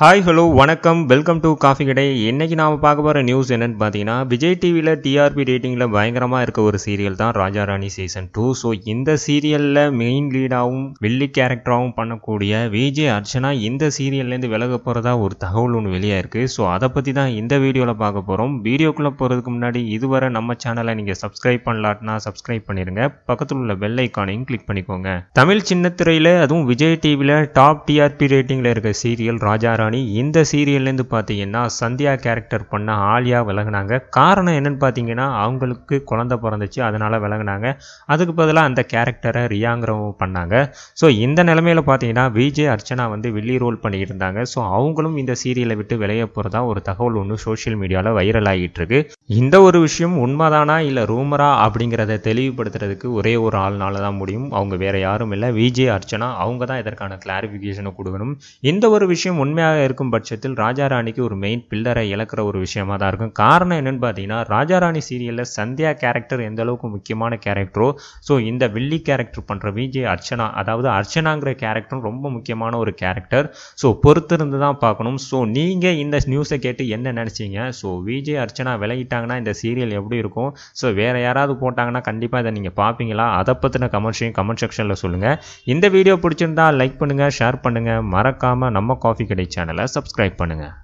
hi hello வணக்கம் welcome to coffee கடை இன்றைக்கி நாம் பார்க்க போகிற நியூஸ் என்னென்னு பார்த்தீங்கன்னா விஜய் டிவியில் டிஆர்பி ரேட்டிங்கில் பயங்கரமாக இருக்க ஒரு சீரியல் தான் Raja Rani season two so இந்த சீரியலில் மெயின் லீடாகவும் வெள்ளி கேரக்டராகவும் பண்ணக்கூடிய விஜய் அர்ச்சனா இந்த சீரியல்லேருந்து விலக போகிறதா ஒரு தகவல் ஒன்று வெளியாக இருக்குது ஸோ அதை பற்றி தான் இந்த வீடியோவில் பார்க்க போகிறோம் வீடியோக்குள்ளே போகிறதுக்கு முன்னாடி இதுவரை நம்ம சேனலை நீங்கள் சப்ஸ்கிரைப் பண்ணலாட்னா சப்ஸ்கிரைப் பண்ணிடுங்க பக்கத்தில் உள்ள பெல் ஐக்கானையும் கிளிக் பண்ணிக்கோங்க தமிழ் சின்னத்துறையில் அதுவும் விஜய் டிவியில் டாப் டிஆர்பி ரேட்டிங்கில் இருக்க சீரியல் ராஜா ராணி இந்த சீரியல்லேருந்து பார்த்தீங்கன்னா சந்தியா கேரக்டர் பண்ண ஆலியா விலகினாங்க காரணம் என்னன்னு பார்த்தீங்கன்னா அவங்களுக்கு குழந்தை பிறந்துச்சு அதனால் விலகினாங்க அதுக்கு பதிலாக அந்த கேரக்டரை ரியாங்கிறவங்க பண்ணாங்க ஸோ இந்த நிலமையில் பார்த்தீங்கன்னா விஜய் அர்ச்சனா வந்து வெள்ளி ரோல் பண்ணிட்டு இருந்தாங்க ஸோ அவங்களும் இந்த சீரியலை விட்டு விளைய போகிறதா ஒரு தகவல் ஒன்று சோஷியல் மீடியாவில் வைரல் ஆகிட்டு இருக்கு இந்த ஒரு விஷயம் உண்மைதானா இல்லை ரூமரா அப்படிங்கிறத தெளிவுபடுத்துறதுக்கு ஒரே ஒரு ஆள்னால தான் முடியும் அவங்க வேற யாரும் இல்லை விஜய் அர்ச்சனா அவங்க தான் இதற்கான கிளாரிஃபிகேஷனை கொடுக்கணும் இந்த ஒரு விஷயம் உண்மையாக ஃபேவரட்டாக இருக்கும் பட்சத்தில் ராஜா ராணிக்கு ஒரு மெயின் பில்லரை இழக்கிற ஒரு விஷயமா தான் இருக்கும் காரணம் என்னென்னு பார்த்தீங்கன்னா ராஜா ராணி சீரியலில் சந்தியா கேரக்டர் எந்த அளவுக்கு முக்கியமான கேரக்டரோ ஸோ இந்த வில்லி கேரக்டர் பண்ணுற விஜய் அர்ச்சனா அதாவது அர்ச்சனாங்கிற கேரக்டரும் ரொம்ப முக்கியமான ஒரு கேரக்டர் ஸோ பொறுத்திருந்து தான் பார்க்கணும் ஸோ நீங்கள் இந்த நியூஸை கேட்டு என்ன நினச்சிங்க ஸோ விஜய் அர்ச்சனா விளையிட்டாங்கன்னா இந்த சீரியல் எப்படி இருக்கும் ஸோ வேறு யாராவது போட்டாங்கன்னா கண்டிப்பாக இதை நீங்கள் பார்ப்பீங்களா அதை பற்றின கமெண்ட்ஸையும் கமெண்ட் செக்ஷனில் சொல்லுங்கள் இந்த வீடியோ பிடிச்சிருந்தா லைக் பண்ணுங்கள் ஷேர் பண்ணுங்கள் மறக்காமல் நம்ம காஃபி கிடைச்சேன் சேனலை சப்ஸ்கிரைப் பண்ணுங்கள்